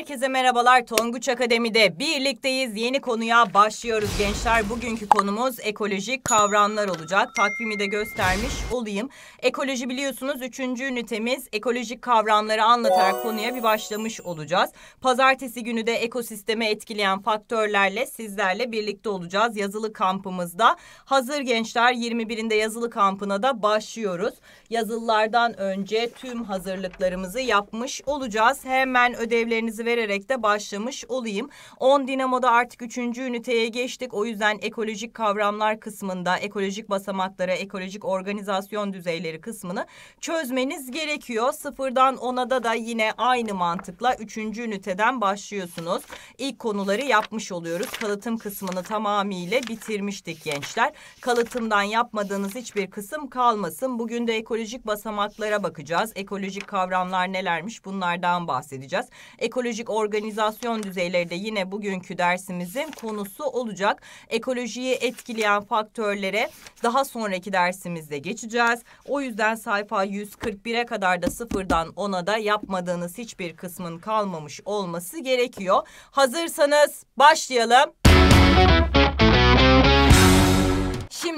Herkese merhabalar Tonguç Akademi'de birlikteyiz. Yeni konuya başlıyoruz gençler. Bugünkü konumuz ekolojik kavramlar olacak. Takvimi de göstermiş olayım. Ekoloji biliyorsunuz 3. ünitemiz ekolojik kavramları anlatarak konuya bir başlamış olacağız. Pazartesi günü de ekosisteme etkileyen faktörlerle sizlerle birlikte olacağız yazılı kampımızda. Hazır gençler 21'inde yazılı kampına da başlıyoruz. Yazılılardan önce tüm hazırlıklarımızı yapmış olacağız. Hemen ödevlerinizi ve vererek de başlamış olayım. 10 Dinamo'da artık 3. üniteye geçtik. O yüzden ekolojik kavramlar kısmında, ekolojik basamaklara, ekolojik organizasyon düzeyleri kısmını çözmeniz gerekiyor. Sıfırdan 10'a da da yine aynı mantıkla 3. üniteden başlıyorsunuz. İlk konuları yapmış oluyoruz. Kalıtım kısmını tamamıyla bitirmiştik gençler. Kalıtımdan yapmadığınız hiçbir kısım kalmasın. Bugün de ekolojik basamaklara bakacağız. Ekolojik kavramlar nelermiş bunlardan bahsedeceğiz. Ekolojik ekolojik organizasyon düzeyleri de yine bugünkü dersimizin konusu olacak. Ekolojiyi etkileyen faktörlere daha sonraki dersimizde geçeceğiz. O yüzden sayfa 141'e kadar da sıfırdan ona da yapmadığınız hiçbir kısmın kalmamış olması gerekiyor. Hazırsanız başlayalım.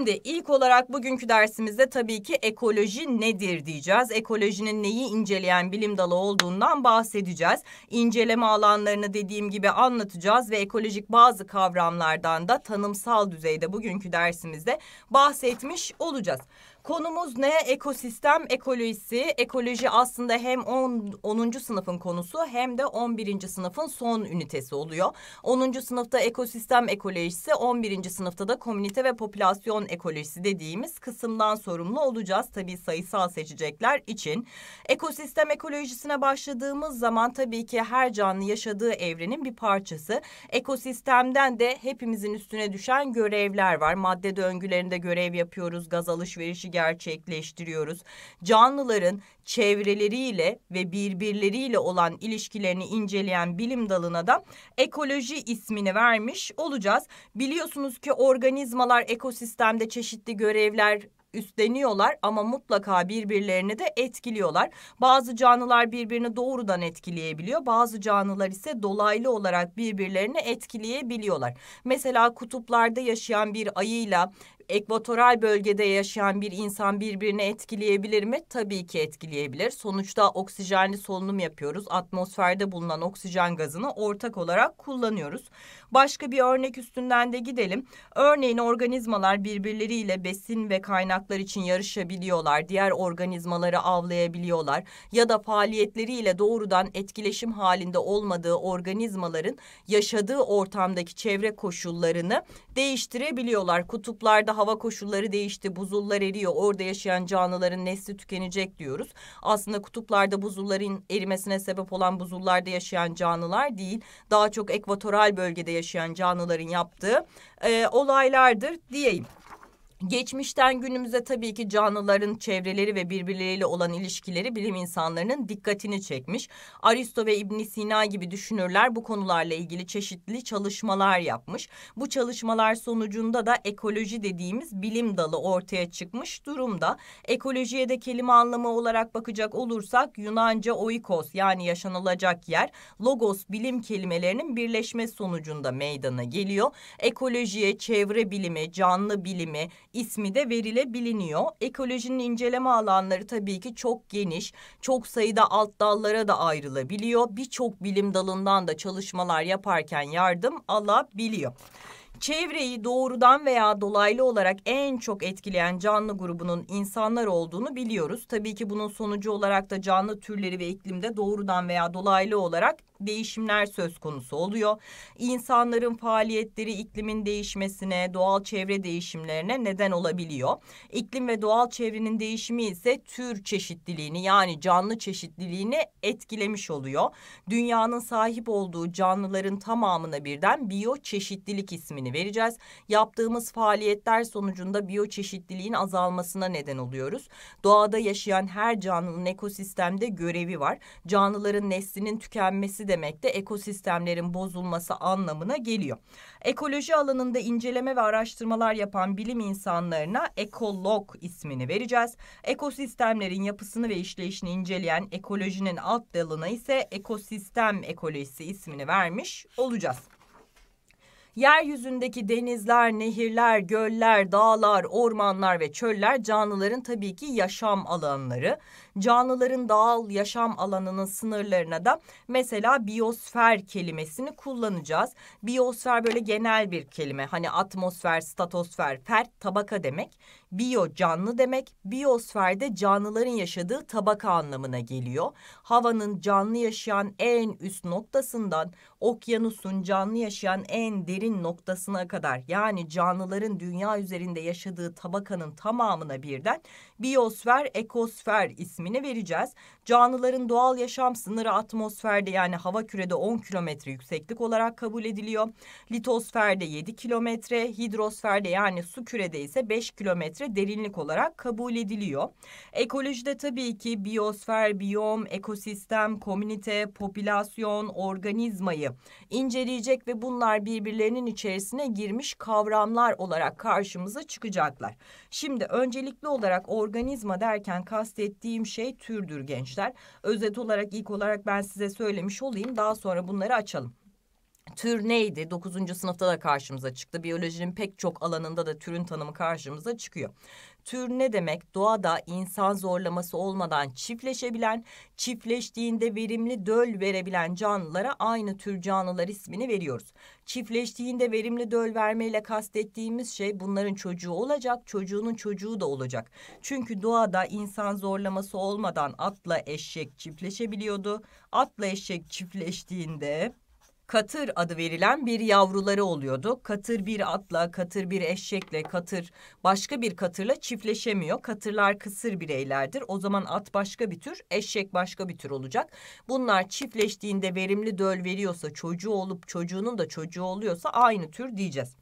Şimdi ilk olarak bugünkü dersimizde tabii ki ekoloji nedir diyeceğiz. Ekolojinin neyi inceleyen bilim dalı olduğundan bahsedeceğiz. İnceleme alanlarını dediğim gibi anlatacağız ve ekolojik bazı kavramlardan da tanımsal düzeyde bugünkü dersimizde bahsetmiş olacağız. Konumuz ne? Ekosistem ekolojisi. Ekoloji aslında hem 10. 10. sınıfın konusu hem de 11. sınıfın son ünitesi oluyor. 10. sınıfta ekosistem ekolojisi, 11. sınıfta da komünite ve popülasyon ekolojisi dediğimiz kısımdan sorumlu olacağız. Tabii sayısal seçecekler için. Ekosistem ekolojisine başladığımız zaman tabii ki her canlı yaşadığı evrenin bir parçası. Ekosistemden de hepimizin üstüne düşen görevler var. Madde döngülerinde görev yapıyoruz. Gaz alışverişi gerçekleştiriyoruz. Canlıların çevreleriyle ve birbirleriyle olan ilişkilerini inceleyen bilim dalına da ekoloji ismini vermiş olacağız. Biliyorsunuz ki organizmalar ekosistemde çeşitli görevler üstleniyorlar ama mutlaka birbirlerini de etkiliyorlar. Bazı canlılar birbirini doğrudan etkileyebiliyor. Bazı canlılar ise dolaylı olarak birbirlerini etkileyebiliyorlar. Mesela kutuplarda yaşayan bir ayıyla ekvatoral bölgede yaşayan bir insan birbirini etkileyebilir mi? Tabii ki etkileyebilir. Sonuçta oksijenli solunum yapıyoruz. Atmosferde bulunan oksijen gazını ortak olarak kullanıyoruz. Başka bir örnek üstünden de gidelim. Örneğin organizmalar birbirleriyle besin ve kaynaklar için yarışabiliyorlar. Diğer organizmaları avlayabiliyorlar ya da faaliyetleriyle doğrudan etkileşim halinde olmadığı organizmaların yaşadığı ortamdaki çevre koşullarını değiştirebiliyorlar. Kutuplarda hava koşulları değişti, buzullar eriyor, orada yaşayan canlıların nesli tükenecek diyoruz. Aslında kutuplarda buzulların erimesine sebep olan buzullarda yaşayan canlılar değil, daha çok ekvatoral bölgede yaşayan canlıların yaptığı e, olaylardır diyeyim. Geçmişten günümüze tabii ki canlıların çevreleri ve birbirleriyle olan ilişkileri bilim insanlarının dikkatini çekmiş. Aristo ve İbn Sina gibi düşünürler bu konularla ilgili çeşitli çalışmalar yapmış. Bu çalışmalar sonucunda da ekoloji dediğimiz bilim dalı ortaya çıkmış durumda. Ekolojiye de kelime anlamı olarak bakacak olursak Yunanca oikos yani yaşanılacak yer logos bilim kelimelerinin birleşme sonucunda meydana geliyor. Ekolojiye, çevre bilimi, canlı bilimi, ismi de verilebiliniyor. Ekolojinin inceleme alanları tabii ki çok geniş. Çok sayıda alt dallara da ayrılabiliyor. Birçok bilim dalından da çalışmalar yaparken yardım alabiliyor çevreyi doğrudan veya dolaylı olarak en çok etkileyen canlı grubunun insanlar olduğunu biliyoruz. Tabii ki bunun sonucu olarak da canlı türleri ve iklimde doğrudan veya dolaylı olarak değişimler söz konusu oluyor. İnsanların faaliyetleri iklimin değişmesine, doğal çevre değişimlerine neden olabiliyor. İklim ve doğal çevrenin değişimi ise tür çeşitliliğini yani canlı çeşitliliğini etkilemiş oluyor. Dünyanın sahip olduğu canlıların tamamına birden biyo çeşitlilik ismini vereceğiz. Yaptığımız faaliyetler sonucunda biyoçeşitliliğin azalmasına neden oluyoruz. Doğada yaşayan her canlının ekosistemde görevi var. Canlıların neslinin tükenmesi demek de ekosistemlerin bozulması anlamına geliyor. Ekoloji alanında inceleme ve araştırmalar yapan bilim insanlarına ekolog ismini vereceğiz. Ekosistemlerin yapısını ve işleyişini inceleyen ekolojinin alt dalına ise ekosistem ekolojisi ismini vermiş olacağız. Yeryüzündeki denizler, nehirler, göller, dağlar, ormanlar ve çöller canlıların tabii ki yaşam alanları canlıların doğal yaşam alanının sınırlarına da mesela biyosfer kelimesini kullanacağız. Biyosfer böyle genel bir kelime. Hani atmosfer, statosfer, fer tabaka demek. Biyo canlı demek. Biyosfer de canlıların yaşadığı tabaka anlamına geliyor. Havanın canlı yaşayan en üst noktasından okyanusun canlı yaşayan en derin noktasına kadar yani canlıların dünya üzerinde yaşadığı tabakanın tamamına birden Biyosfer, ekosfer ismini vereceğiz. Canlıların doğal yaşam sınırı atmosferde yani hava kürede 10 kilometre yükseklik olarak kabul ediliyor. Litosferde 7 kilometre, hidrosferde yani su kürede ise 5 kilometre derinlik olarak kabul ediliyor. Ekolojide tabii ki biosfer, biyom, ekosistem, komünite, popülasyon, organizmayı inceleyecek ve bunlar birbirlerinin içerisine girmiş kavramlar olarak karşımıza çıkacaklar. Şimdi öncelikli olarak organizma derken kastettiğim şey türdür gençler görmüşler. Özet olarak ilk olarak ben size söylemiş olayım. Daha sonra bunları açalım. Tür neydi? Dokuzuncu sınıfta da karşımıza çıktı. Biyolojinin pek çok alanında da türün tanımı karşımıza çıkıyor. Tür ne demek? Doğada insan zorlaması olmadan çiftleşebilen, çiftleştiğinde verimli döl verebilen canlılara aynı tür canlılar ismini veriyoruz. Çiftleştiğinde verimli döl vermeyle kastettiğimiz şey bunların çocuğu olacak, çocuğunun çocuğu da olacak. Çünkü doğada insan zorlaması olmadan atla eşek çiftleşebiliyordu. Atla eşek çiftleştiğinde katır adı verilen bir yavruları oluyordu. Katır bir atla, katır bir eşekle, katır başka bir katırla çiftleşemiyor. Katırlar kısır bireylerdir. O zaman at başka bir tür, eşek başka bir tür olacak. Bunlar çiftleştiğinde verimli döl veriyorsa, çocuğu olup çocuğunun da çocuğu oluyorsa aynı tür diyeceğiz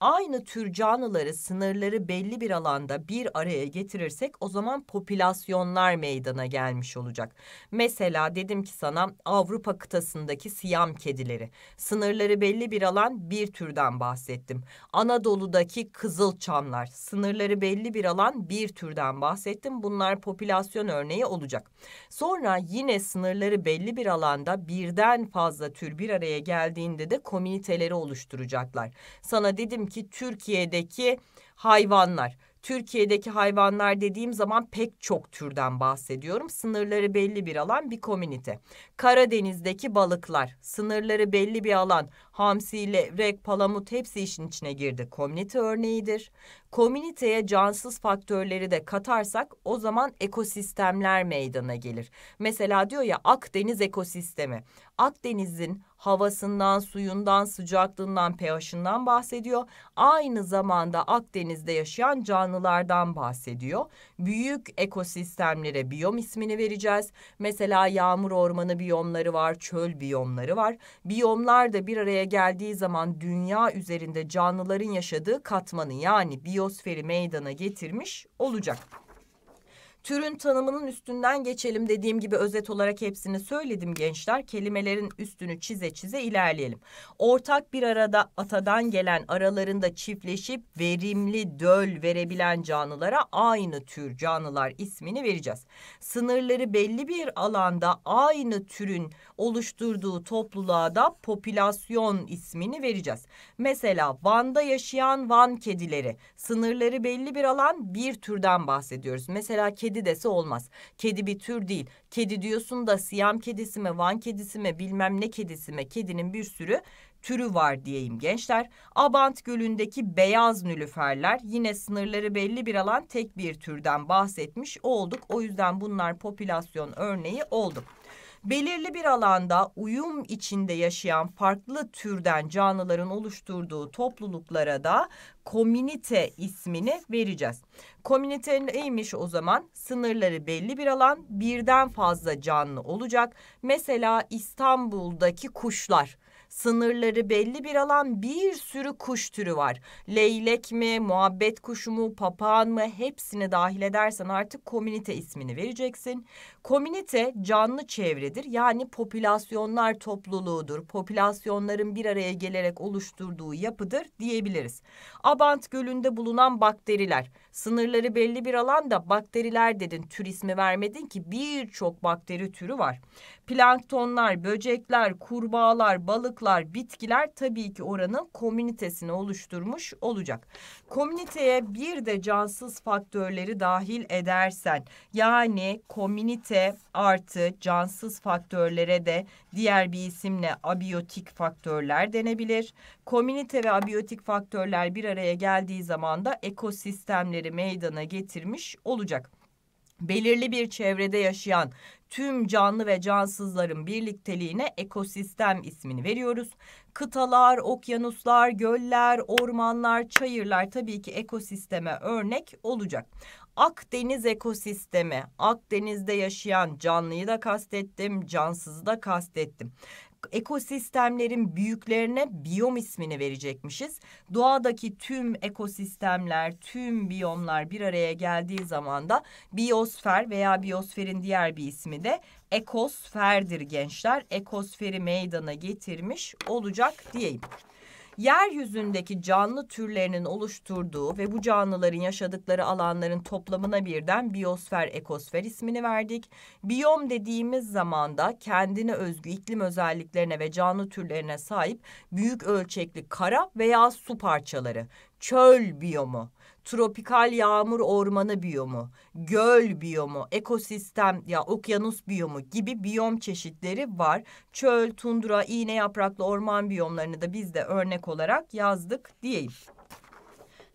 aynı tür canlıları sınırları belli bir alanda bir araya getirirsek o zaman popülasyonlar meydana gelmiş olacak. Mesela dedim ki sana Avrupa kıtasındaki siyam kedileri. Sınırları belli bir alan bir türden bahsettim. Anadolu'daki kızılçamlar sınırları belli bir alan bir türden bahsettim. Bunlar popülasyon örneği olacak. Sonra yine sınırları belli bir alanda birden fazla tür bir araya geldiğinde de komüniteleri oluşturacaklar. Sana dedim ki Türkiye'deki hayvanlar. Türkiye'deki hayvanlar dediğim zaman pek çok türden bahsediyorum. Sınırları belli bir alan bir komünite. Karadeniz'deki balıklar, sınırları belli bir alan Hamsi, levrek, palamut hepsi işin içine girdi. Komünite örneğidir. Komüniteye cansız faktörleri de katarsak o zaman ekosistemler meydana gelir. Mesela diyor ya Akdeniz ekosistemi. Akdeniz'in havasından, suyundan, sıcaklığından, pH'ından bahsediyor. Aynı zamanda Akdeniz'de yaşayan canlılardan bahsediyor. Büyük ekosistemlere biyom ismini vereceğiz. Mesela yağmur ormanı biyomları var, çöl biyomları var. Biyomlar da bir araya geldiği zaman dünya üzerinde canlıların yaşadığı katmanı yani biyosferi meydana getirmiş olacak. Türün tanımının üstünden geçelim dediğim gibi özet olarak hepsini söyledim gençler. Kelimelerin üstünü çize çize ilerleyelim. Ortak bir arada atadan gelen aralarında çiftleşip verimli döl verebilen canlılara aynı tür canlılar ismini vereceğiz. Sınırları belli bir alanda aynı türün oluşturduğu topluluğa da popülasyon ismini vereceğiz. Mesela Van'da yaşayan Van kedileri sınırları belli bir alan bir türden bahsediyoruz. Mesela kedi kedi dese olmaz. Kedi bir tür değil. Kedi diyorsun da Siyam kedisi mi, Van kedisi mi, bilmem ne kedisi mi? Kedinin bir sürü türü var diyeyim gençler. Abant Gölü'ndeki beyaz nülüferler yine sınırları belli bir alan tek bir türden bahsetmiş olduk. O yüzden bunlar popülasyon örneği olduk belirli bir alanda uyum içinde yaşayan farklı türden canlıların oluşturduğu topluluklara da komünite ismini vereceğiz. Komünite neymiş o zaman? Sınırları belli bir alan birden fazla canlı olacak. Mesela İstanbul'daki kuşlar Sınırları belli bir alan bir sürü kuş türü var. Leylek mi, muhabbet kuşu mu, papağan mı hepsini dahil edersen artık komünite ismini vereceksin. Komünite canlı çevredir. Yani popülasyonlar topluluğudur. Popülasyonların bir araya gelerek oluşturduğu yapıdır diyebiliriz. Abant Gölü'nde bulunan bakteriler Sınırları belli bir alanda bakteriler dedin, tür ismi vermedin ki birçok bakteri türü var. Planktonlar, böcekler, kurbağalar, balıklar, bitkiler tabii ki oranın komünitesini oluşturmuş olacak. Komüniteye bir de cansız faktörleri dahil edersen yani komünite artı cansız faktörlere de diğer bir isimle abiyotik faktörler denebilir. Komünite ve abiyotik faktörler bir araya geldiği zaman da ekosistemleri görüşleri meydana getirmiş olacak. Belirli bir çevrede yaşayan tüm canlı ve cansızların birlikteliğine ekosistem ismini veriyoruz. Kıtalar, okyanuslar, göller, ormanlar, çayırlar tabii ki ekosisteme örnek olacak. Akdeniz ekosistemi, Akdeniz'de yaşayan canlıyı da kastettim, cansızı da kastettim ekosistemlerin büyüklerine biyom ismini verecekmişiz. Doğadaki tüm ekosistemler, tüm biyomlar bir araya geldiği zaman da biyosfer veya biyosferin diğer bir ismi de ekosferdir gençler. Ekosferi meydana getirmiş olacak diyeyim yeryüzündeki canlı türlerinin oluşturduğu ve bu canlıların yaşadıkları alanların toplamına birden biyosfer, ekosfer ismini verdik. Biyom dediğimiz zamanda kendine özgü iklim özelliklerine ve canlı türlerine sahip büyük ölçekli kara veya su parçaları, çöl biyomu tropikal yağmur ormanı biyomu, göl biyomu, ekosistem ya okyanus biyomu gibi biyom çeşitleri var. Çöl, tundra, iğne yapraklı orman biyomlarını da biz de örnek olarak yazdık diyeyim.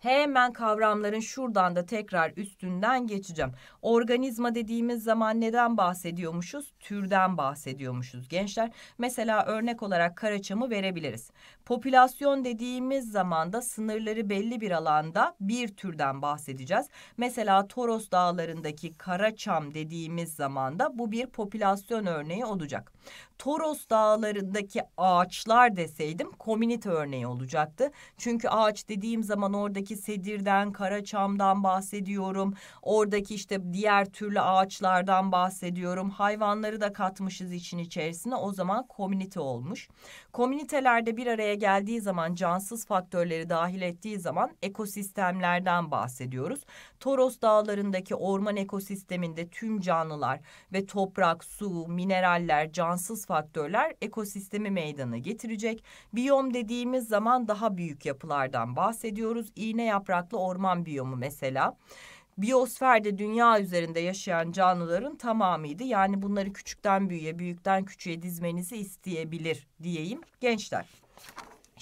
Hemen kavramların şuradan da tekrar üstünden geçeceğim. Organizma dediğimiz zaman neden bahsediyormuşuz? Türden bahsediyormuşuz gençler. Mesela örnek olarak karaçamı verebiliriz. Popülasyon dediğimiz zaman da sınırları belli bir alanda bir türden bahsedeceğiz. Mesela Toros Dağları'ndaki karaçam dediğimiz zaman da bu bir popülasyon örneği olacak. Toros dağlarındaki ağaçlar deseydim komünite örneği olacaktı. Çünkü ağaç dediğim zaman oradaki sedirden, karaçamdan bahsediyorum. Oradaki işte diğer türlü ağaçlardan bahsediyorum. Hayvanları da katmışız için içerisine. O zaman komünite olmuş. Komünitelerde bir araya geldiği zaman cansız faktörleri dahil ettiği zaman ekosistemlerden bahsediyoruz. Toros dağlarındaki orman ekosisteminde tüm canlılar ve toprak, su, mineraller, cansız faktörler ekosistemi meydana getirecek. Biyom dediğimiz zaman daha büyük yapılardan bahsediyoruz. İğne yapraklı orman biyomu mesela biyosferde dünya üzerinde yaşayan canlıların tamamıydı. Yani bunları küçükten büyüğe, büyükten küçüğe dizmenizi isteyebilir diyeyim gençler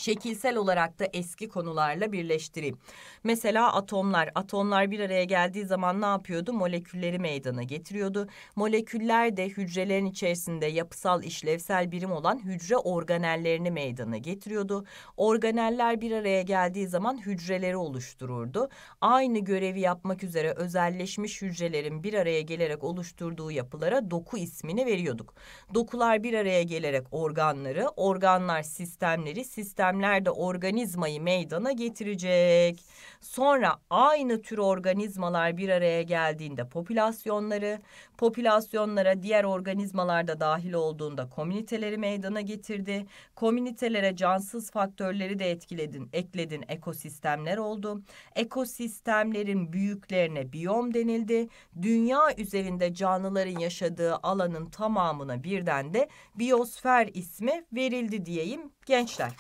şekilsel olarak da eski konularla birleştireyim. Mesela atomlar. Atomlar bir araya geldiği zaman ne yapıyordu? Molekülleri meydana getiriyordu. Moleküller de hücrelerin içerisinde yapısal işlevsel birim olan hücre organellerini meydana getiriyordu. Organeller bir araya geldiği zaman hücreleri oluştururdu. Aynı görevi yapmak üzere özelleşmiş hücrelerin bir araya gelerek oluşturduğu yapılara doku ismini veriyorduk. Dokular bir araya gelerek organları, organlar sistemleri, sistem işlemler de organizmayı meydana getirecek. Sonra aynı tür organizmalar bir araya geldiğinde popülasyonları, popülasyonlara diğer organizmalar da dahil olduğunda komüniteleri meydana getirdi. Komünitelere cansız faktörleri de etkiledin, ekledin ekosistemler oldu. Ekosistemlerin büyüklerine biyom denildi. Dünya üzerinde canlıların yaşadığı alanın tamamına birden de biyosfer ismi verildi diyeyim gençler.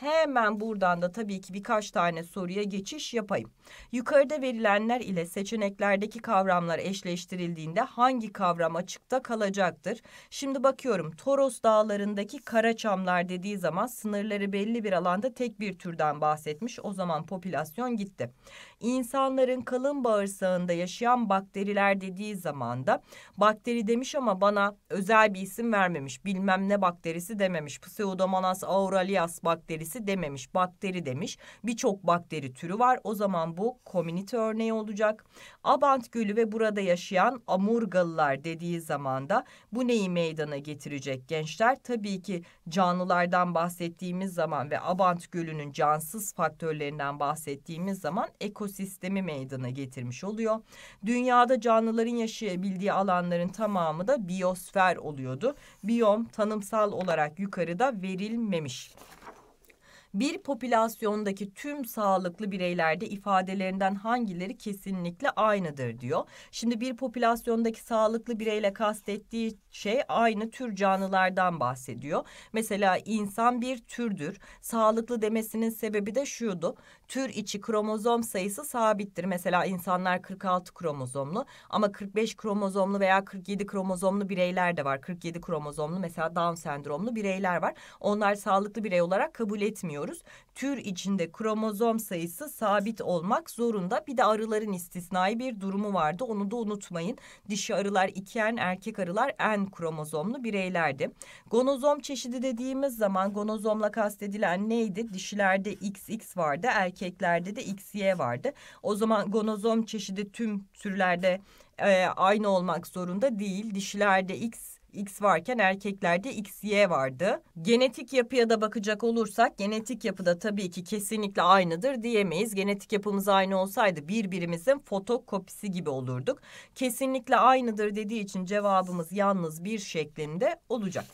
Hemen buradan da tabii ki birkaç tane soruya geçiş yapayım. Yukarıda verilenler ile seçeneklerdeki kavramlar eşleştirildiğinde hangi kavram açıkta kalacaktır? Şimdi bakıyorum Toros dağlarındaki karaçamlar dediği zaman sınırları belli bir alanda tek bir türden bahsetmiş. O zaman popülasyon gitti insanların kalın bağırsağında yaşayan bakteriler dediği zaman da bakteri demiş ama bana özel bir isim vermemiş. Bilmem ne bakterisi dememiş. Pseudomonas auralias bakterisi dememiş. Bakteri demiş. Birçok bakteri türü var. O zaman bu komünite örneği olacak. Abant Gölü ve burada yaşayan Amurgalılar dediği zaman da bu neyi meydana getirecek gençler? Tabii ki canlılardan bahsettiğimiz zaman ve Abant Gölü'nün cansız faktörlerinden bahsettiğimiz zaman ekosistem ekosistemi meydana getirmiş oluyor. Dünyada canlıların yaşayabildiği alanların tamamı da biyosfer oluyordu. Biyom tanımsal olarak yukarıda verilmemiş bir popülasyondaki tüm sağlıklı bireylerde ifadelerinden hangileri kesinlikle aynıdır diyor. Şimdi bir popülasyondaki sağlıklı bireyle kastettiği şey aynı tür canlılardan bahsediyor. Mesela insan bir türdür. Sağlıklı demesinin sebebi de şuydu. Tür içi kromozom sayısı sabittir. Mesela insanlar 46 kromozomlu ama 45 kromozomlu veya 47 kromozomlu bireyler de var. 47 kromozomlu mesela Down sendromlu bireyler var. Onlar sağlıklı birey olarak kabul etmiyor kullanıyoruz. Tür içinde kromozom sayısı sabit olmak zorunda. Bir de arıların istisnai bir durumu vardı. Onu da unutmayın. Dişi arılar 2 erkek arılar en kromozomlu bireylerdi. Gonozom çeşidi dediğimiz zaman gonozomla kastedilen neydi? Dişilerde XX vardı, erkeklerde de XY vardı. O zaman gonozom çeşidi tüm türlerde e, aynı olmak zorunda değil. Dişilerde X X varken erkeklerde XY vardı. Genetik yapıya da bakacak olursak genetik yapıda tabii ki kesinlikle aynıdır diyemeyiz. Genetik yapımız aynı olsaydı birbirimizin fotokopisi gibi olurduk. Kesinlikle aynıdır dediği için cevabımız yalnız bir şeklinde olacak.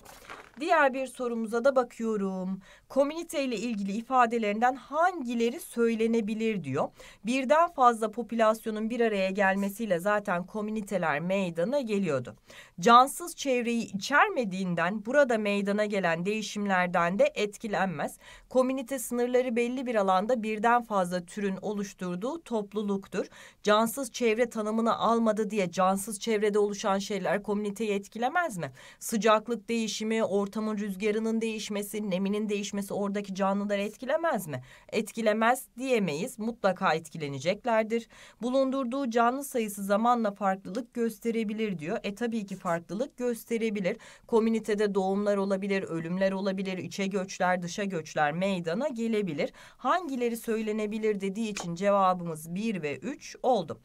Diğer bir sorumuza da bakıyorum komünite ile ilgili ifadelerinden hangileri söylenebilir diyor. Birden fazla popülasyonun bir araya gelmesiyle zaten komüniteler meydana geliyordu. Cansız çevreyi içermediğinden burada meydana gelen değişimlerden de etkilenmez. Komünite sınırları belli bir alanda birden fazla türün oluşturduğu topluluktur. Cansız çevre tanımını almadı diye cansız çevrede oluşan şeyler komüniteyi etkilemez mi? Sıcaklık değişimi, ortamın rüzgarının değişmesi, neminin değişmesi etmesi oradaki canlıları etkilemez mi? Etkilemez diyemeyiz. Mutlaka etkileneceklerdir. Bulundurduğu canlı sayısı zamanla farklılık gösterebilir diyor. E tabii ki farklılık gösterebilir. Komünitede doğumlar olabilir, ölümler olabilir, içe göçler, dışa göçler meydana gelebilir. Hangileri söylenebilir dediği için cevabımız bir ve üç oldu.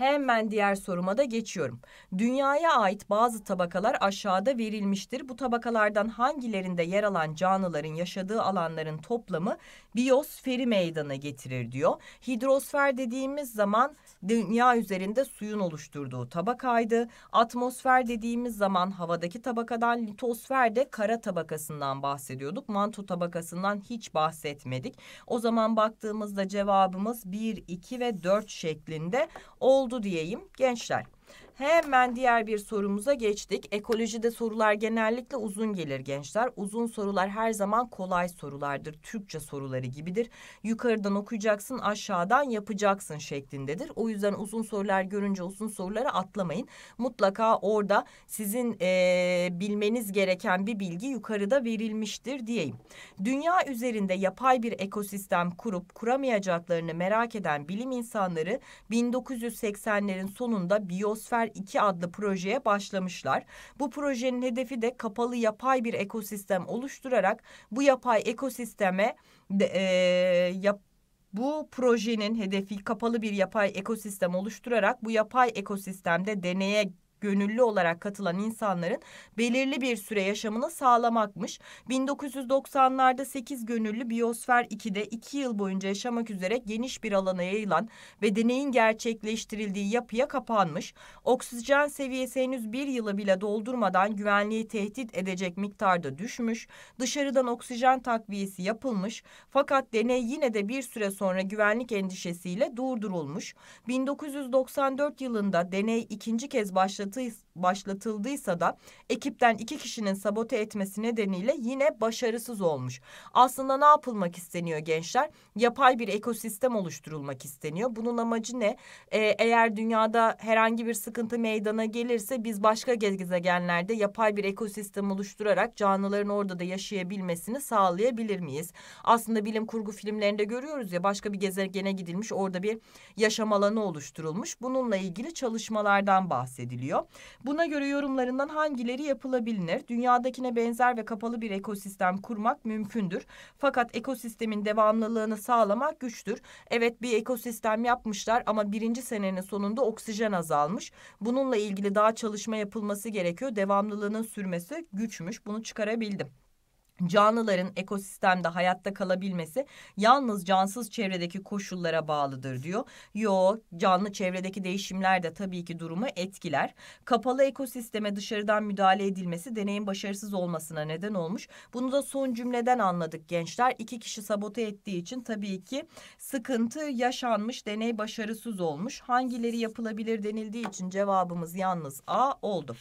Hemen diğer soruma da geçiyorum. Dünyaya ait bazı tabakalar aşağıda verilmiştir. Bu tabakalardan hangilerinde yer alan canlıların yaşadığı alanların toplamı biyosferi meydana getirir diyor. Hidrosfer dediğimiz zaman dünya üzerinde suyun oluşturduğu tabakaydı. Atmosfer dediğimiz zaman havadaki tabakadan litosfer de kara tabakasından bahsediyorduk. Manto tabakasından hiç bahsetmedik. O zaman baktığımızda cevabımız 1, 2 ve 4 şeklinde oldu oldu diyeyim gençler. Hemen diğer bir sorumuza geçtik. Ekolojide sorular genellikle uzun gelir gençler. Uzun sorular her zaman kolay sorulardır. Türkçe soruları gibidir. Yukarıdan okuyacaksın, aşağıdan yapacaksın şeklindedir. O yüzden uzun sorular görünce uzun soruları atlamayın. Mutlaka orada sizin e, bilmeniz gereken bir bilgi yukarıda verilmiştir diyeyim. Dünya üzerinde yapay bir ekosistem kurup kuramayacaklarını merak eden bilim insanları 1980'lerin sonunda biyosfer Yer 2 adlı projeye başlamışlar. Bu projenin hedefi de kapalı yapay bir ekosistem oluşturarak bu yapay ekosisteme de, e, yap bu projenin hedefi kapalı bir yapay ekosistem oluşturarak bu yapay ekosistemde deneye gönüllü olarak katılan insanların belirli bir süre yaşamını sağlamakmış. 1990'larda 8 gönüllü Biosfer 2'de 2 yıl boyunca yaşamak üzere geniş bir alana yayılan ve deneyin gerçekleştirildiği yapıya kapanmış. Oksijen seviyesi henüz bir yıla bile doldurmadan güvenliği tehdit edecek miktarda düşmüş. Dışarıdan oksijen takviyesi yapılmış. Fakat deney yine de bir süre sonra güvenlik endişesiyle durdurulmuş. 1994 yılında deney ikinci kez başladı please. başlatıldıysa da ekipten iki kişinin sabote etmesi nedeniyle yine başarısız olmuş. Aslında ne yapılmak isteniyor gençler? Yapay bir ekosistem oluşturulmak isteniyor. Bunun amacı ne? Ee, eğer dünyada herhangi bir sıkıntı meydana gelirse biz başka gezegenlerde yapay bir ekosistem oluşturarak canlıların orada da yaşayabilmesini sağlayabilir miyiz? Aslında bilim kurgu filmlerinde görüyoruz ya başka bir gezegene gidilmiş orada bir yaşam alanı oluşturulmuş. Bununla ilgili çalışmalardan bahsediliyor. Buna göre yorumlarından hangileri yapılabilir? Dünyadakine benzer ve kapalı bir ekosistem kurmak mümkündür. Fakat ekosistemin devamlılığını sağlamak güçtür. Evet bir ekosistem yapmışlar ama birinci senenin sonunda oksijen azalmış. Bununla ilgili daha çalışma yapılması gerekiyor. Devamlılığının sürmesi güçmüş. Bunu çıkarabildim canlıların ekosistemde hayatta kalabilmesi yalnız cansız çevredeki koşullara bağlıdır diyor. Yo canlı çevredeki değişimler de tabii ki durumu etkiler. Kapalı ekosisteme dışarıdan müdahale edilmesi deneyin başarısız olmasına neden olmuş. Bunu da son cümleden anladık gençler. İki kişi sabote ettiği için tabii ki sıkıntı yaşanmış deney başarısız olmuş. Hangileri yapılabilir denildiği için cevabımız yalnız A oldu.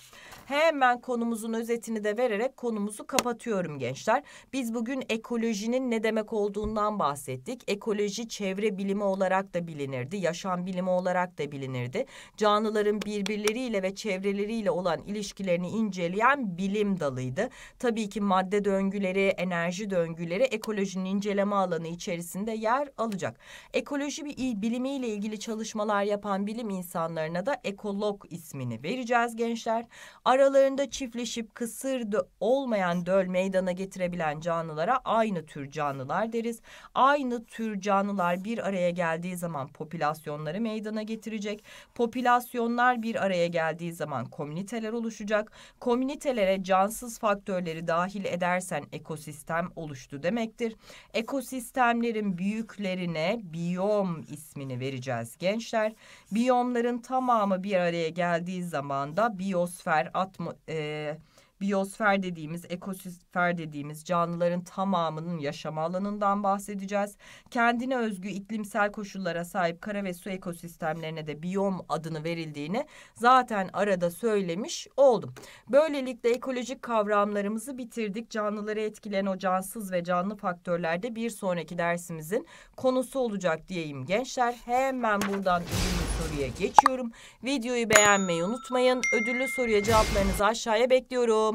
Hemen konumuzun özetini de vererek konumuzu kapatıyorum gençler arkadaşlar. Biz bugün ekolojinin ne demek olduğundan bahsettik. Ekoloji çevre bilimi olarak da bilinirdi. Yaşam bilimi olarak da bilinirdi. Canlıların birbirleriyle ve çevreleriyle olan ilişkilerini inceleyen bilim dalıydı. Tabii ki madde döngüleri, enerji döngüleri ekolojinin inceleme alanı içerisinde yer alacak. Ekoloji bir bilimiyle ilgili çalışmalar yapan bilim insanlarına da ekolog ismini vereceğiz gençler. Aralarında çiftleşip kısır olmayan döl meydana getiren üretebilen canlılara aynı tür canlılar deriz. Aynı tür canlılar bir araya geldiği zaman popülasyonları meydana getirecek. Popülasyonlar bir araya geldiği zaman komüniteler oluşacak. Komünitelere cansız faktörleri dahil edersen ekosistem oluştu demektir. Ekosistemlerin büyüklerine biyom ismini vereceğiz gençler. Biyomların tamamı bir araya geldiği zaman da biyosfer atmo... E, biyosfer dediğimiz, ekosfer dediğimiz canlıların tamamının yaşam alanından bahsedeceğiz. Kendine özgü iklimsel koşullara sahip kara ve su ekosistemlerine de biyom adını verildiğini zaten arada söylemiş oldum. Böylelikle ekolojik kavramlarımızı bitirdik. Canlıları etkileyen o cansız ve canlı faktörlerde bir sonraki dersimizin konusu olacak diyeyim gençler. Hemen buradan ödüllü soruya geçiyorum. Videoyu beğenmeyi unutmayın. Ödüllü soruya cevaplarınızı aşağıya bekliyorum.